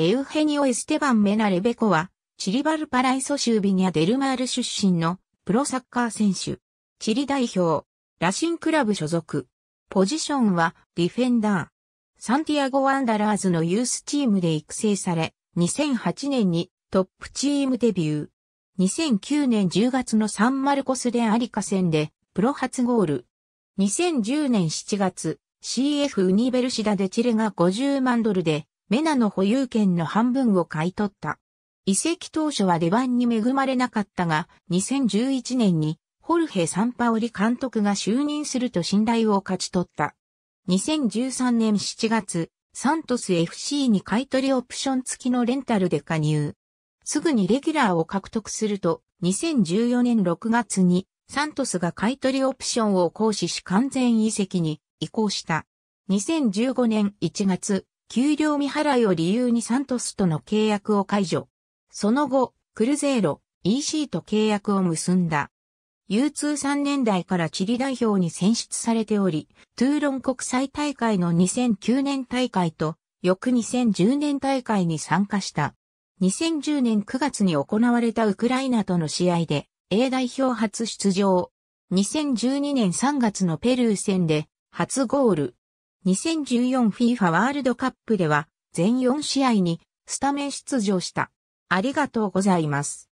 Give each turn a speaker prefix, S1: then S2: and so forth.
S1: エウヘニオ・エステバン・メナレベコは、チリバルパライソ州ビニャ・デルマール出身のプロサッカー選手。チリ代表、ラシンクラブ所属。ポジションはディフェンダー。サンティアゴ・ワンダラーズのユースチームで育成され、2008年にトップチームデビュー。2009年10月のサンマルコスでアリカ戦でプロ初ゴール。2010年7月、CF ウニベルシダでチレが50万ドルでメナの保有権の半分を買い取った。移籍当初は出番に恵まれなかったが、2011年にホルヘ・サンパオリ監督が就任すると信頼を勝ち取った。2013年7月、サントス FC に買取オプション付きのレンタルで加入。すぐにレギュラーを獲得すると、2014年6月にサントスが買取オプションを行使し完全移籍に移行した。2015年1月、給料未払いを理由にサントスとの契約を解除。その後、クルゼーロ、EC と契約を結んだ。U23 年代からチリ代表に選出されており、トゥーロン国際大会の2009年大会と、翌2010年大会に参加した。2010年9月に行われたウクライナとの試合で A 代表初出場。2012年3月のペルー戦で初ゴール。2014FIFA ワールドカップでは全4試合にスタメン出場した。ありがとうございます。